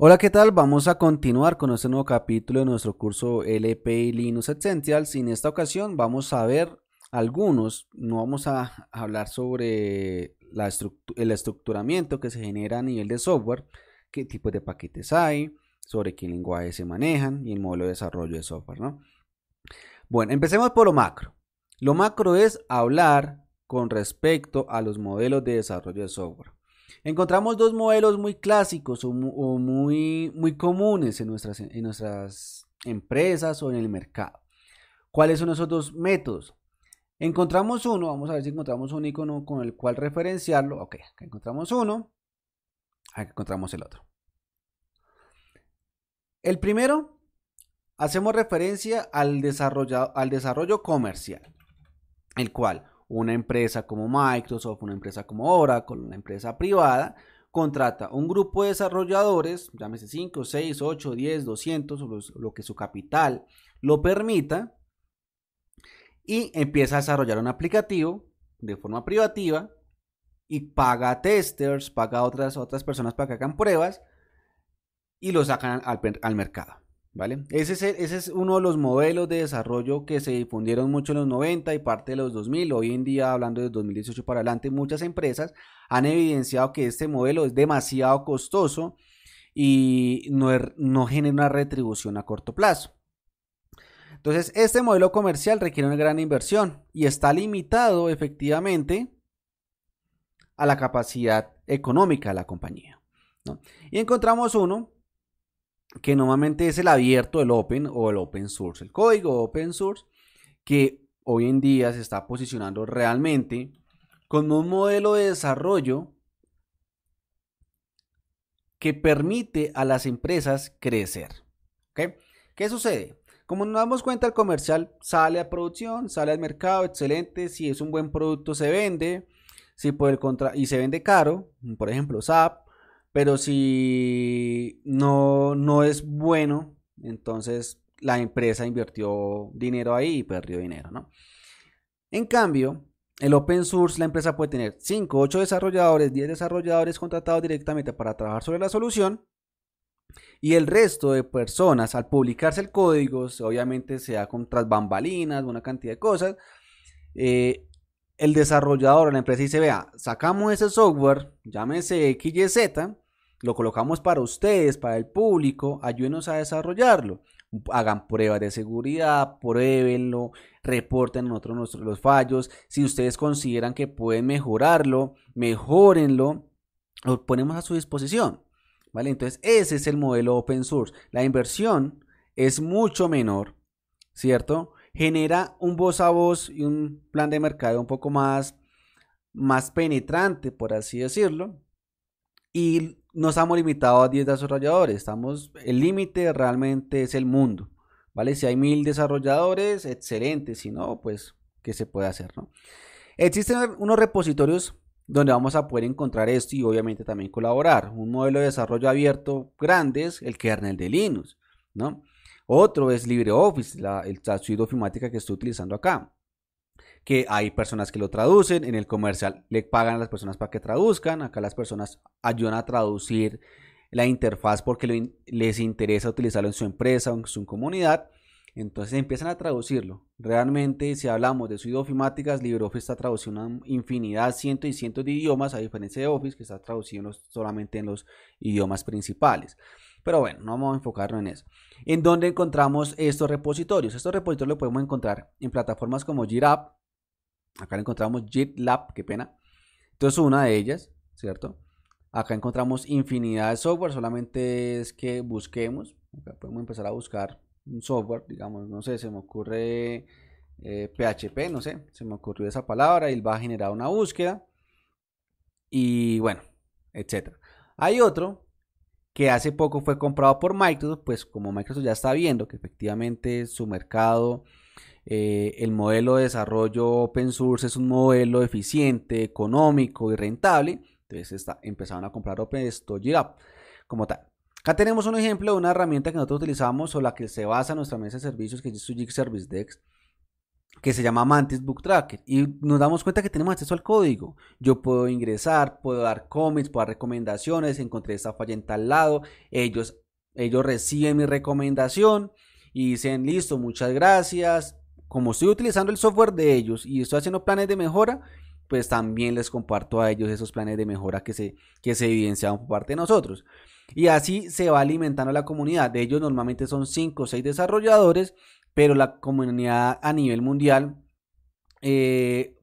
Hola, ¿qué tal? Vamos a continuar con este nuevo capítulo de nuestro curso LPI Linux Essentials y en esta ocasión vamos a ver algunos, no vamos a hablar sobre la el estructuramiento que se genera a nivel de software, qué tipos de paquetes hay, sobre qué lenguajes se manejan y el modelo de desarrollo de software, ¿no? Bueno, empecemos por lo macro. Lo macro es hablar con respecto a los modelos de desarrollo de software. Encontramos dos modelos muy clásicos o, muy, muy comunes en nuestras, en nuestras empresas o en el mercado. ¿Cuáles son esos dos métodos? Encontramos uno, vamos a ver si encontramos un icono con el cual referenciarlo. Ok, encontramos uno, Aquí encontramos el otro. El primero, hacemos referencia al al desarrollo comercial, el cual una empresa como Microsoft, una empresa como Oracle, una empresa privada, contrata un grupo de desarrolladores, llámese 5, 6, 8, 10, 200, lo, lo que su capital lo permita, y empieza a desarrollar un aplicativo de forma privativa y paga a testers, paga a otras, otras personas para que hagan pruebas y lo sacan al mercado. Ese es, ese es uno de los modelos de desarrollo que se difundieron mucho en los 90 y parte de los 2000. Hoy en día, hablando de 2018 para adelante, muchas empresas han evidenciado que este modelo es demasiado costoso y er, no, genera una retribución a corto plazo. Entonces, este modelo comercial requiere una gran inversión y está limitado efectivamente a la capacidad económica de la compañía. Y encontramos uno que normalmente es el abierto, el open o el open source. El código open source que hoy en día se está posicionando realmente como un modelo de desarrollo que permite a las empresas crecer. ¿Qué sucede? Como nos damos cuenta, el comercial sale a producción, sale al mercado, excelente. Si es un buen producto, se vende. Si por y se vende caro, por ejemplo, SAP, pero si no, no es bueno, entonces la empresa invirtió dinero ahí y perdió dinero, ¿no? En cambio, el open source, la empresa puede tener 5, 8 desarrolladores, 10 desarrolladores contratados directamente para trabajar sobre la solución. Y el resto de personas, al publicarse el código, obviamente sea con tras bambalinas, una cantidad de cosas. Eh, el desarrollador, la empresa dice, vea, sacamos ese software, llámese XYZ, lo colocamos para ustedes, para el público, ayúdenos a desarrollarlo. Hagan pruebas de seguridad, pruébenlo, reporten los fallos. Si ustedes consideran que pueden mejorarlo, mejorenlo, lo ponemos a su disposición. ¿Vale? Entonces, ese es el modelo open source. La inversión es mucho menor, ¿cierto? genera un voz a voz y un plan de mercado un poco más, más penetrante, por así decirlo. Y no estamos limitados a 10 desarrolladores, estamos, el límite realmente es el mundo. ¿Vale? Si hay mil desarrolladores, excelente, si no, pues, ¿qué se puede hacer? No? Existen unos repositorios donde vamos a poder encontrar esto y obviamente también colaborar. Un modelo de desarrollo abierto grande es el kernel de Linux, ¿no? Otro es LibreOffice, la, el, suite ofimática que estoy utilizando acá. Que hay personas que lo traducen, en el comercial le pagan a las personas para que traduzcan, acá las personas ayudan a traducir la interfaz porque les interesa utilizarlo en su empresa o en su comunidad. Entonces empiezan a traducirlo. Realmente, si hablamos de suite ofimáticas, LibreOffice está traducido una infinidad, cientos y cientos de idiomas, a diferencia de Office, que está traducido solamente en los idiomas principales. Pero bueno, no vamos a enfocarnos en eso. ¿En dónde encontramos estos repositorios? Estos repositorios los podemos encontrar en plataformas como GitHub. Acá encontramos GitLab, qué pena. Entonces una de ellas, ¿cierto? Acá encontramos infinidad de software, solamente es que busquemos. Acá podemos empezar a buscar un software, digamos, no sé, se me ocurre PHP, eh, no sé, se me ocurrió esa palabra, él va a generar una búsqueda y bueno, etcétera. Hay otro que hace poco fue comprado por Microsoft, pues como Microsoft ya está viendo que efectivamente su mercado, eh, el modelo de desarrollo open source es un modelo eficiente, económico y rentable, entonces está, empezaron a comprar OpenStore como tal. Acá tenemos un ejemplo de una herramienta que nosotros utilizamos o la que se basa en nuestra mesa de servicios, que es su Service Desk que se llama Mantis Book Tracker y nos damos cuenta que tenemos acceso al código. Yo puedo ingresar, puedo dar comments, puedo dar recomendaciones, encontré esta falla en tal lado, ellos, ellos reciben mi recomendación y dicen, listo, muchas gracias. Como estoy utilizando el software de ellos y estoy haciendo planes de mejora, pues también les comparto a ellos esos planes de mejora que se, que se evidencian por parte de nosotros. Y así se va alimentando la comunidad. De ellos normalmente son 5 o 6 desarrolladores pero la comunidad a nivel mundial, eh,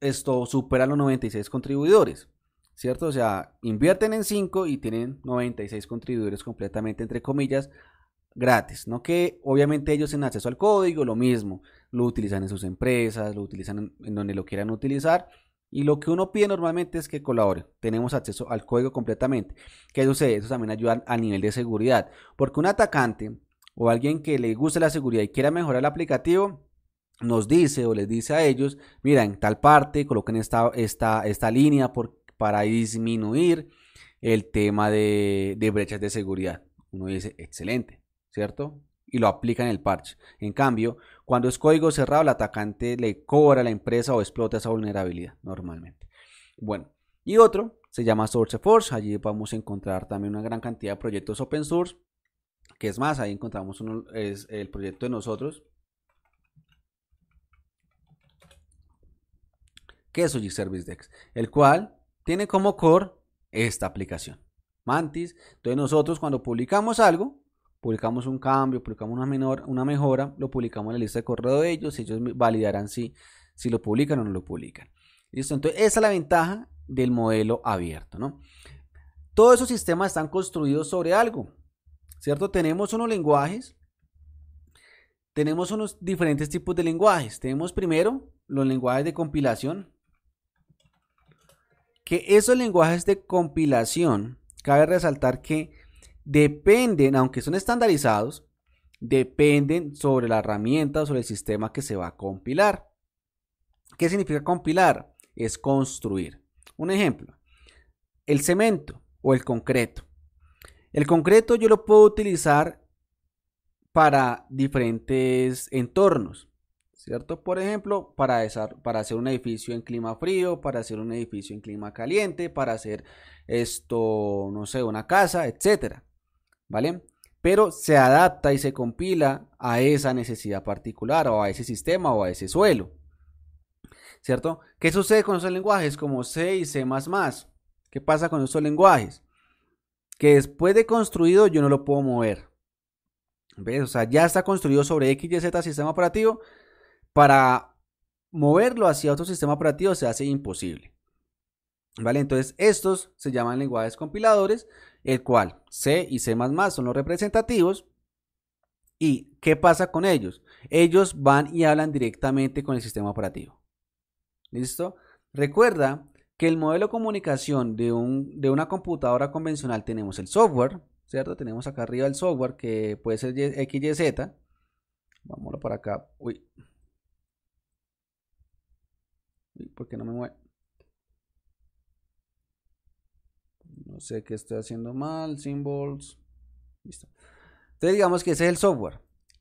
esto supera los 96 contribuidores, ¿cierto? O sea, invierten en 5 y tienen 96 contribuidores completamente, entre comillas, gratis, ¿no? Que obviamente ellos tienen acceso al código, lo mismo, lo utilizan en sus empresas, lo utilizan en donde lo quieran utilizar. Y lo que uno pide normalmente es que colabore. Tenemos acceso al código completamente. ¿Qué sucede? Eso también ayuda a nivel de seguridad. Porque un atacante o alguien que le guste la seguridad y quiera mejorar el aplicativo, nos dice o les dice a ellos, mira, en tal parte coloquen esta, esta, esta línea para disminuir el tema de, brechas de seguridad. Uno dice, excelente, ¿cierto? y lo aplica en el parche. En cambio, cuando es código cerrado, el atacante le cobra a la empresa o explota esa vulnerabilidad normalmente. Bueno, y otro se llama SourceForge. Allí vamos a encontrar también una gran cantidad de proyectos open source que es más, ahí encontramos es el proyecto de nosotros, que es G Service Dex, el cual tiene como core esta aplicación, Mantis. Entonces nosotros cuando publicamos algo, publicamos un cambio, publicamos una, menor, una mejora, lo publicamos en la lista de correo de ellos y ellos validarán si, si lo publican o no lo publican. ¿Listo? Entonces esa es la ventaja del modelo abierto, ¿no? Todos esos sistemas están construidos sobre algo, ¿cierto? Tenemos unos lenguajes, tenemos unos diferentes tipos de lenguajes. Tenemos primero los lenguajes de compilación, que esos lenguajes de compilación, cabe resaltar que dependen, aunque son estandarizados, dependen sobre la herramienta o sobre el sistema que se va a compilar. ¿Qué significa compilar? Es construir. Un ejemplo, el cemento o el concreto. El concreto yo lo puedo utilizar para diferentes entornos, ¿cierto? Por ejemplo, para, hacer un edificio en clima frío, para hacer un edificio en clima caliente, para hacer esto, no sé, una casa, etcétera, ¿vale? Pero se adapta y se compila a esa necesidad particular o a ese sistema o a ese suelo. ¿Cierto? ¿Qué sucede con esos lenguajes como C y C++? ¿Qué pasa con esos lenguajes? que después de construido yo no lo puedo mover. O sea, ya está construido sobre X, Y, Z sistema operativo. Para moverlo hacia otro sistema operativo se hace imposible. ¿Vale? Entonces, estos se llaman lenguajes compiladores, el cual C y C son los representativos. ¿Y qué pasa con ellos? Ellos van y hablan directamente con el sistema operativo. ¿Listo? Recuerda que el modelo de comunicación de, una computadora convencional tenemos el software, ¿cierto? Tenemos acá arriba el software que puede ser XYZ. Vámonos para acá. Uy. Uy, ¿por qué no me mueve? No sé qué estoy haciendo mal. Symbols. Listo. Entonces digamos que ese es el software,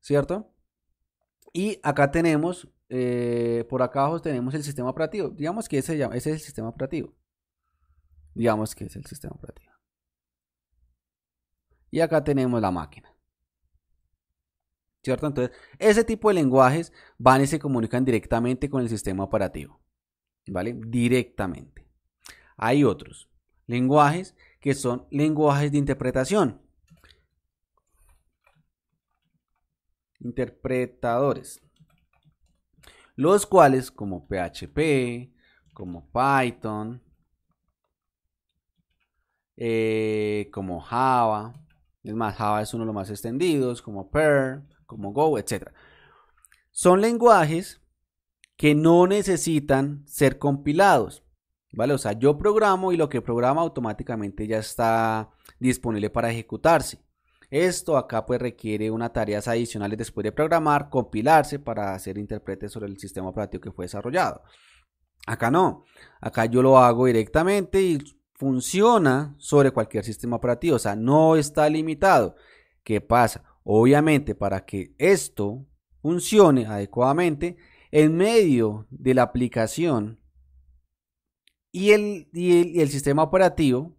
¿cierto? Y acá tenemos, eh, por acá abajo tenemos el sistema operativo. Digamos que ese, es el sistema operativo. Digamos que es el sistema operativo. Y acá tenemos la máquina. ¿Cierto? Entonces, ese tipo de lenguajes van y se comunican directamente con el sistema operativo. ¿Vale? Directamente. Hay otros lenguajes que son lenguajes de interpretación. interpretadores, los cuales como PHP, como Python, eh, como Java, es más, Java es uno de los más extendidos, como Perl, como Go, etc. Son lenguajes que no necesitan ser compilados. ¿Vale? O sea, yo programo y lo que programa automáticamente ya está disponible para ejecutarse. Esto acá pues requiere unas tareas adicionales después de programar, compilarse para hacer intérprete sobre el sistema operativo que fue desarrollado. Acá no, acá yo lo hago directamente y funciona sobre cualquier sistema operativo, o sea, no está limitado. ¿Qué pasa? Obviamente para que esto funcione adecuadamente, en medio de la aplicación y el sistema operativo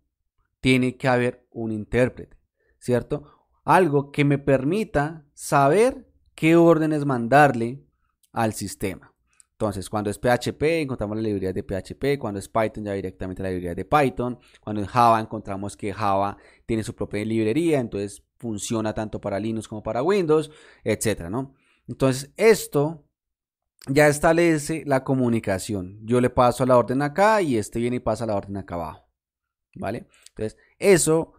tiene que haber un intérprete, ¿cierto? algo que me permita saber qué órdenes mandarle al sistema. Entonces, cuando es PHP, encontramos la librería de PHP, cuando es Python, ya directamente la librería de Python, cuando es Java, encontramos que Java tiene su propia librería, entonces funciona tanto para Linux como para Windows, etcétera, ¿no? Entonces, esto ya establece la comunicación. Yo le paso la orden acá y este viene y pasa la orden acá abajo, ¿vale? Entonces, eso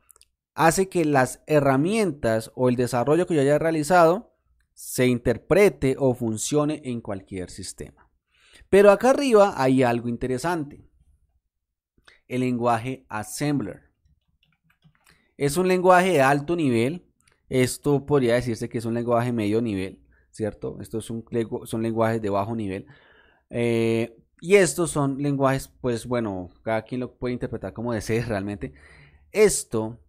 hace que las herramientas o el desarrollo que yo haya realizado se interprete o funcione en cualquier sistema. Pero acá arriba hay algo interesante. El lenguaje Assembler. Es un lenguaje de alto nivel. Esto podría decirse que es un lenguaje medio nivel, ¿cierto? Estos son, son lenguajes de bajo nivel. Eh, y estos son lenguajes, pues bueno, cada quien lo puede interpretar como desee realmente. Esto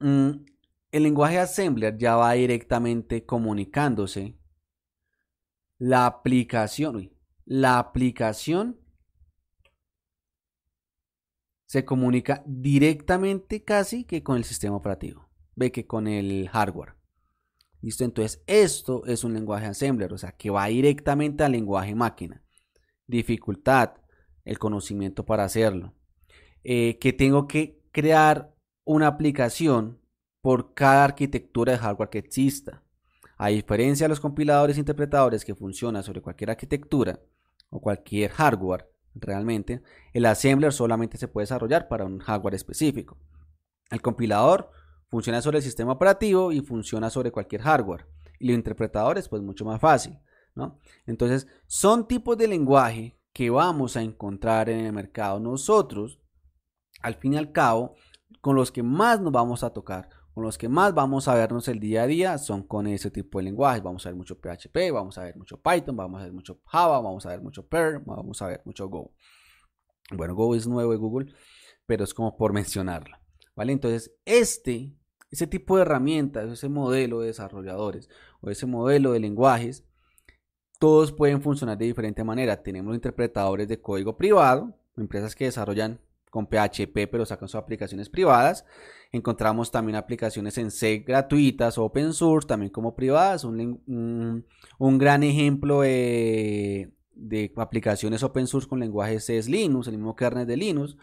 Mm, el lenguaje Assembler ya va directamente comunicándose la aplicación, la aplicación se comunica directamente casi que con el sistema operativo, ve que con el hardware. ¿Listo? Entonces, esto es un lenguaje assembler, o sea, que va directamente al lenguaje máquina. Dificultad, el conocimiento para hacerlo. Eh, que tengo que crear una aplicación por cada arquitectura de hardware que exista. A diferencia de los compiladores e interpretadores que funcionan sobre cualquier arquitectura o cualquier hardware, realmente, el assembler solamente se puede desarrollar para un hardware específico. El compilador funciona sobre el sistema operativo y funciona sobre cualquier hardware. Y los interpretadores, pues mucho más fácil. Entonces, son tipos de lenguaje que vamos a encontrar en el mercado nosotros. Al fin y al cabo, con los que más nos vamos a tocar, con los que más vamos a vernos el día a día, son con ese tipo de lenguajes. Vamos a ver mucho PHP, vamos a ver mucho Python, vamos a ver mucho Java, vamos a ver mucho Perl, vamos a ver mucho Go. Bueno, Go es nuevo de Google, pero es como por mencionarlo. ¿Vale? Entonces, este, ese tipo de herramientas, ese modelo de desarrolladores o ese modelo de lenguajes, todos pueden funcionar de diferente manera. Tenemos interpretadores de código privado, empresas que desarrollan con PHP, pero sacan sus aplicaciones privadas. Encontramos también aplicaciones en C gratuitas, open source, también como privadas. Un, gran ejemplo de, aplicaciones open source con lenguaje C es Linux, el mismo kernel de Linux,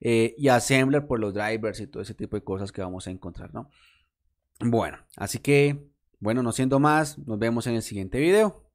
eh, y Assembler por los drivers y todo ese tipo de cosas que vamos a encontrar, ¿no? Bueno, así que, bueno, no siendo más, nos vemos en el siguiente video.